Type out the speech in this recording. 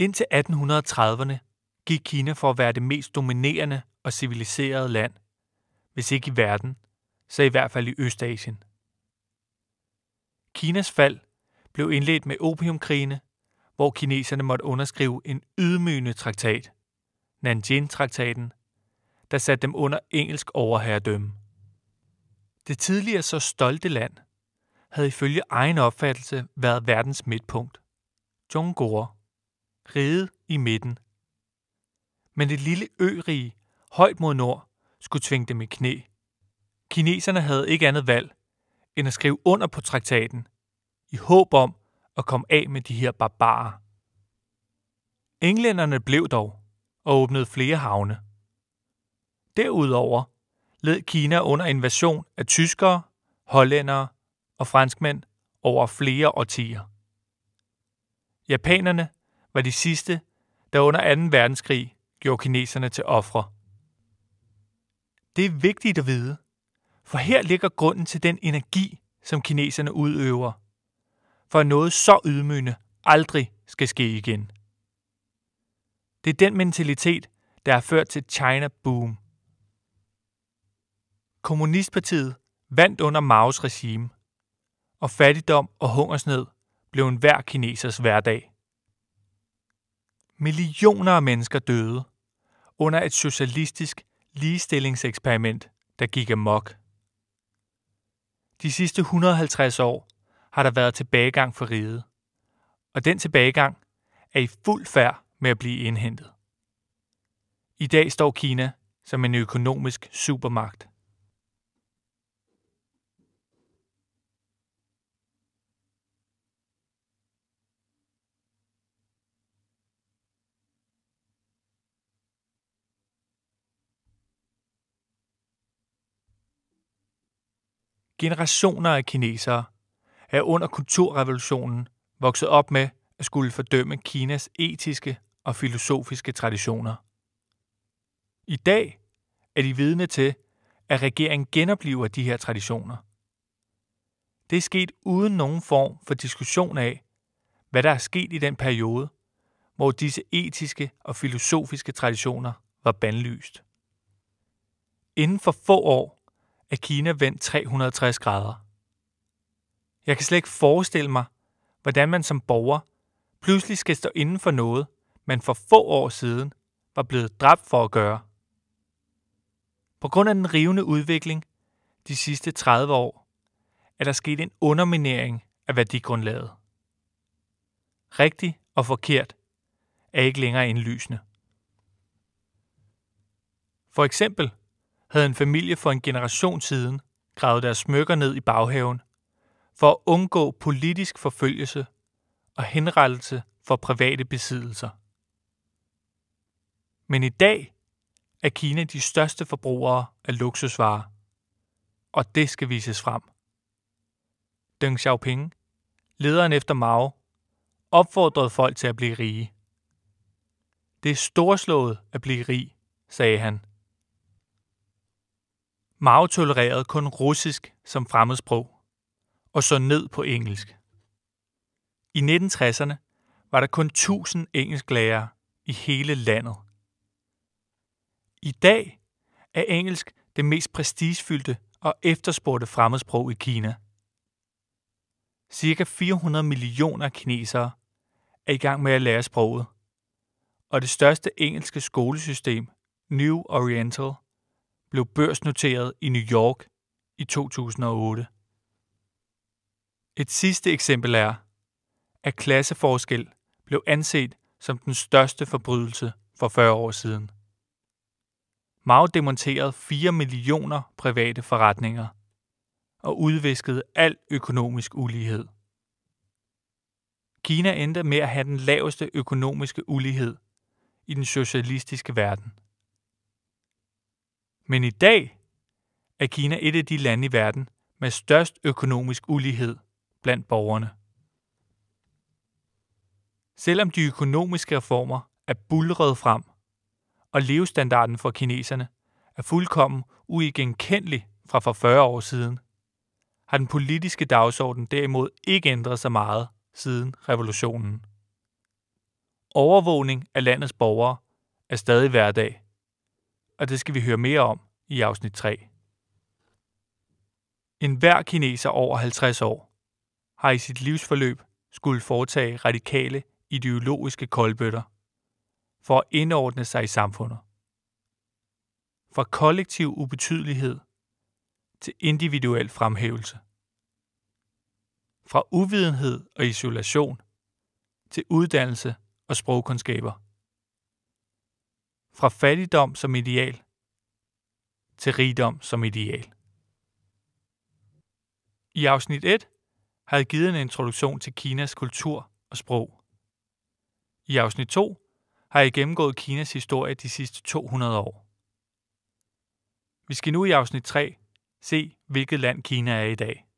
Indtil 1830'erne gik Kina for at være det mest dominerende og civiliserede land, hvis ikke i verden, så i hvert fald i Østasien. Kinas fald blev indledt med opiumkrigene, hvor kineserne måtte underskrive en ydmygende traktat, Nanjing-traktaten, der satte dem under engelsk overherredømme. Det tidligere så stolte land havde ifølge egen opfattelse været verdens midtpunkt. Zhongguo riget i midten. Men et lille ørige, højt mod nord, skulle tvinge dem i knæ. Kineserne havde ikke andet valg, end at skrive under på traktaten, i håb om at komme af med de her barbarer. Englænderne blev dog og åbnede flere havne. Derudover led Kina under invasion af tyskere, hollændere og franskmænd over flere årtier. Japanerne var de sidste, der under 2. verdenskrig gjorde kineserne til ofre. Det er vigtigt at vide, for her ligger grunden til den energi, som kineserne udøver, for at noget så ydmygende aldrig skal ske igen. Det er den mentalitet, der har ført til China Boom. Kommunistpartiet vandt under Maos regime, og fattigdom og hungersnød blev en hver kinesers hverdag. Millioner af mennesker døde under et socialistisk ligestillingseksperiment, der gik amok. De sidste 150 år har der været tilbagegang for riget, og den tilbagegang er i fuld færd med at blive indhentet. I dag står Kina som en økonomisk supermagt. Generationer af kinesere er under kulturrevolutionen vokset op med at skulle fordømme Kinas etiske og filosofiske traditioner. I dag er de vidne til, at regeringen genopliver de her traditioner. Det er sket uden nogen form for diskussion af, hvad der er sket i den periode, hvor disse etiske og filosofiske traditioner var bandlyst. Inden for få år er Kina vendt 360 grader. Jeg kan slet ikke forestille mig, hvordan man som borger pludselig skal stå inden for noget, man for få år siden var blevet dræbt for at gøre. På grund af den rivende udvikling de sidste 30 år, er der sket en underminering af værdigrundlaget. Rigtigt og forkert er ikke længere indlysende. For eksempel havde en familie for en generation siden gravet deres smykker ned i baghaven for at undgå politisk forfølgelse og henrettelse for private besiddelser. Men i dag er Kina de største forbrugere af luksusvarer, og det skal vises frem. Deng Xiaoping, lederen efter Mao, opfordrede folk til at blive rige. Det er storslået at blive rig, sagde han – Mao tolererede kun russisk som fremmedsprog og så ned på engelsk. I 1960'erne var der kun 1000 engelsklærere i hele landet. I dag er engelsk det mest prestigefyldte og efterspurgte fremmedsprog i Kina. Cirka 400 millioner kinesere er i gang med at lære sproget, og det største engelske skolesystem, New Oriental, blev børsnoteret i New York i 2008. Et sidste eksempel er, at klasseforskel blev anset som den største forbrydelse for 40 år siden. Mao demonterede 4 millioner private forretninger og udviskede al økonomisk ulighed. Kina endte med at have den laveste økonomiske ulighed i den socialistiske verden. Men i dag er Kina et af de lande i verden med størst økonomisk ulighed blandt borgerne. Selvom de økonomiske reformer er bulrede frem, og levestandarden for kineserne er fuldkommen uigenkendelig fra for 40 år siden, har den politiske dagsorden derimod ikke ændret sig meget siden revolutionen. Overvågning af landets borgere er stadig hverdag, og det skal vi høre mere om i afsnit 3. En hver kineser over 50 år har i sit livsforløb skulle foretage radikale ideologiske koldbøtter for at indordne sig i samfundet. Fra kollektiv ubetydelighed til individuel fremhævelse. Fra uvidenhed og isolation til uddannelse og sprogkundskaber. Fra fattigdom som ideal til rigdom som ideal. I afsnit 1 har jeg givet en introduktion til Kinas kultur og sprog. I afsnit 2 har jeg gennemgået Kinas historie de sidste 200 år. Vi skal nu i afsnit 3 se, hvilket land Kina er i dag.